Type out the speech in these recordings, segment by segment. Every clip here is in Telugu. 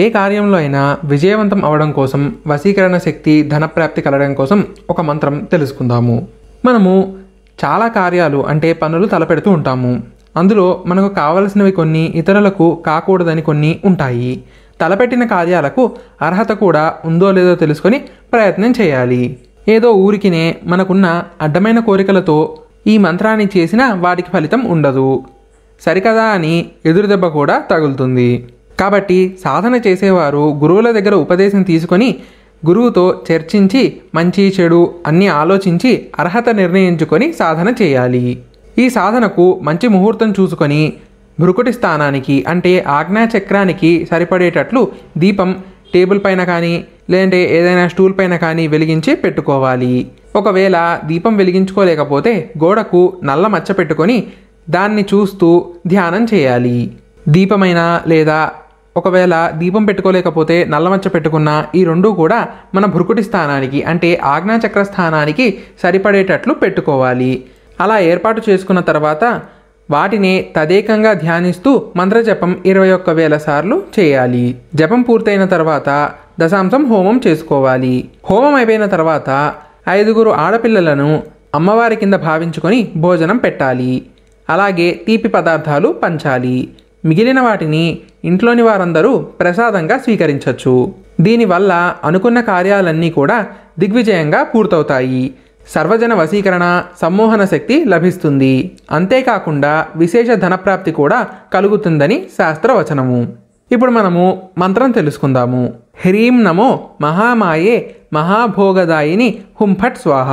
ఏ కార్యంలో అయినా విజయవంతం అవడం కోసం వశీకరణ శక్తి ధనప్రాప్తి కలగడం కోసం ఒక మంత్రం తెలుసుకుందాము మనము చాలా కార్యాలు అంటే పనులు తలపెడుతూ ఉంటాము అందులో మనకు కావలసినవి కొన్ని ఇతరులకు కాకూడదని కొన్ని ఉంటాయి తలపెట్టిన కార్యాలకు అర్హత కూడా ఉందో లేదో తెలుసుకొని ప్రయత్నం చేయాలి ఏదో ఊరికినే మనకున్న అడ్డమైన కోరికలతో ఈ మంత్రాన్ని చేసినా వాటికి ఫలితం ఉండదు సరికదా అని ఎదురుదెబ్బ కూడా తగులుతుంది కాబట్టి సాధన చేసేవారు గురువుల దగ్గర ఉపదేశం తీసుకొని గురువుతో చర్చించి మంచి చెడు అన్నీ ఆలోచించి అర్హత నిర్ణయించుకొని సాధన చేయాలి ఈ సాధనకు మంచి ముహూర్తం చూసుకొని భృకుటి స్థానానికి అంటే ఆజ్ఞాచక్రానికి సరిపడేటట్లు దీపం టేబుల్ పైన కానీ లేదంటే ఏదైనా స్టూల్ పైన కానీ వెలిగించి పెట్టుకోవాలి ఒకవేళ దీపం వెలిగించుకోలేకపోతే గోడకు నల్ల మచ్చ పెట్టుకొని దాన్ని చూస్తూ ధ్యానం చేయాలి దీపమైన లేదా ఒకవేళ దీపం పెట్టుకోలేకపోతే నల్లమచ్చ పెట్టుకున్న ఈ రెండూ కూడా మన భృకుటి స్థానానికి అంటే ఆజ్ఞాచక్ర స్థానానికి సరిపడేటట్లు పెట్టుకోవాలి అలా ఏర్పాటు చేసుకున్న తర్వాత వాటిని తదేకంగా ధ్యానిస్తూ మంత్రజపం ఇరవై ఒక్క వేల సార్లు చేయాలి జపం పూర్తయిన తర్వాత దశాంశం హోమం చేసుకోవాలి హోమం అయిపోయిన తర్వాత ఐదుగురు ఆడపిల్లలను అమ్మవారి కింద భావించుకొని భోజనం పెట్టాలి అలాగే తీపి పదార్థాలు పంచాలి మిగిలిన వాటిని ఇంట్లోని వారందరూ ప్రసాదంగా స్వీకరించవచ్చు దీనివల్ల అనుకున్న కార్యాలన్నీ కూడా దిగ్విజయంగా పూర్తవుతాయి సర్వజన వశీకరణ సమ్మోహన శక్తి లభిస్తుంది అంతేకాకుండా విశేష ధనప్రాప్తి కూడా కలుగుతుందని శాస్త్రవచనము ఇప్పుడు మనము మంత్రం తెలుసుకుందాము హ్రీం నమో మహామాయే మహాభోగదాయిని హుంఫట్ స్వాహ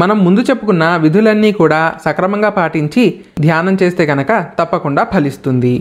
మనం ముందు చెప్పుకున్న విధులన్నీ కూడా సక్రమంగా పాటించి ధ్యానం చేస్తే గనక తప్పకుండా ఫలిస్తుంది